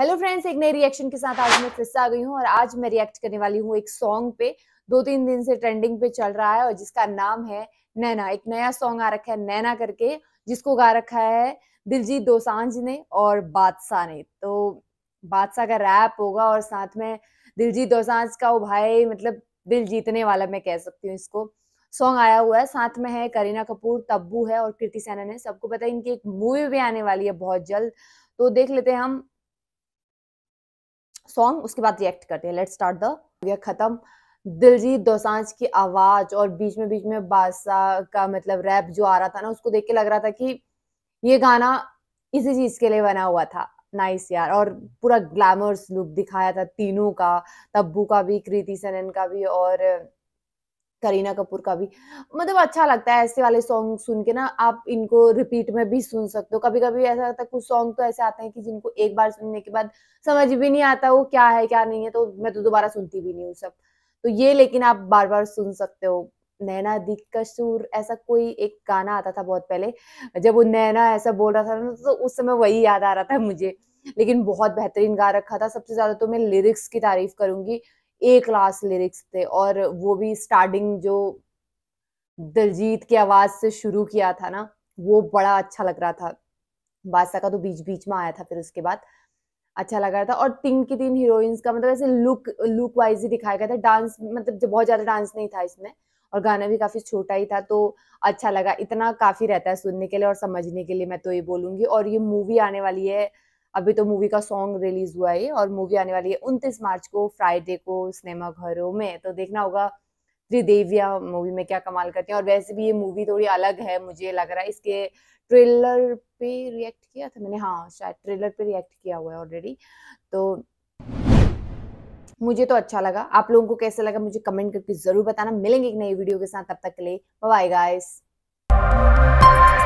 hello friends एक नए reaction के साथ आज मैं फिर से आ गई हूँ और आज मैं रिएक्ट करने वाली हूँ एक सॉन्ग पे दो तीन दिन से ट्रेंडिंग पे चल रहा है और जिसका नाम है नैना एक नया सॉन्ग आ रखा है नैना करके जिसको गा रखा है दिलजीत दोसांझ ने और बादशाह ने तो बादशाह का रैप होगा और साथ में दिलजीत दोसांझ का वो भाई मतलब दिल जीतने वाला मैं कह सकती हूँ इसको सॉन्ग आया हुआ है साथ में है करीना कपूर तब्बू है और कृति सैनन है सबको पता है इनकी एक मूवी भी आने वाली है बहुत जल्द तो देख लेते हैं हम सॉन्ग उसके बाद रिएक्ट करते हैं लेट स्टार्ट द यह खत्म दिलजीत दोसांझ की आवाज और बीच में बीच में बादशाह का मतलब रैप जो आ रहा था ना उसको देख के लग रहा था कि ये गाना इसी चीज के लिए बना हुआ था नाइस यार और पूरा ग्लैमर्स लुक दिखाया था तीनों का तब्बू का भी कृति सनन का भी और करीना कपूर का भी मतलब अच्छा लगता है ऐसे वाले सॉन्ग सुन के ना आप इनको रिपीट में भी सुन सकते हो कभी कभी ऐसा लगता है कुछ सॉन्ग तो ऐसे आते हैं कि जिनको एक बार सुनने के बाद समझ भी नहीं आता वो क्या है क्या नहीं है तो मैं तो दोबारा सुनती भी नहीं हूँ सब तो ये लेकिन आप बार बार सुन सकते हो नैना दी कसूर ऐसा कोई एक गाना आता था बहुत पहले जब वो नैना ऐसा बोल रहा था तो उस समय वही याद आ रहा था मुझे लेकिन बहुत बेहतरीन गा रखा था सबसे ज्यादा तो मैं लिरिक्स की तारीफ करूंगी ए क्लास लिरिक्स थे और वो भी स्टार्टिंग जो दिलजीत की आवाज़ से शुरू किया था ना वो बड़ा अच्छा लग रहा था बादशाह का तो बीच बीच में आया था फिर उसके बाद अच्छा लग रहा था और तीन की तीन हीरोइंस का मतलब ऐसे लुक लुक वाइज ही दिखाया गया था डांस मतलब बहुत ज़्यादा डांस नहीं था इसमें और गाना भी काफ़ी छोटा ही था तो अच्छा लगा इतना काफ़ी रहता है सुनने के लिए और समझने के लिए मैं तो ये बोलूँगी और ये मूवी आने वाली है अभी तो मूवी का सॉन्ग रिलीज हुआ है और मूवी आने वाली है उनतीस मार्च को फ्राइडे को सिनेमा घरों में तो देखना होगा त्रिदेविया मूवी में क्या कमाल करते हैं और वैसे भी ये मूवी थोड़ी अलग है मुझे लग रहा है इसके ट्रेलर पे रिएक्ट किया था मैंने हाँ शायद ट्रेलर पे रिएक्ट किया हुआ है ऑलरेडी तो मुझे तो अच्छा लगा आप लोगों को कैसा लगा मुझे कमेंट करके जरूर बताना मिलेंगे एक नई वीडियो के साथ तब तक के लिए बाय गाइस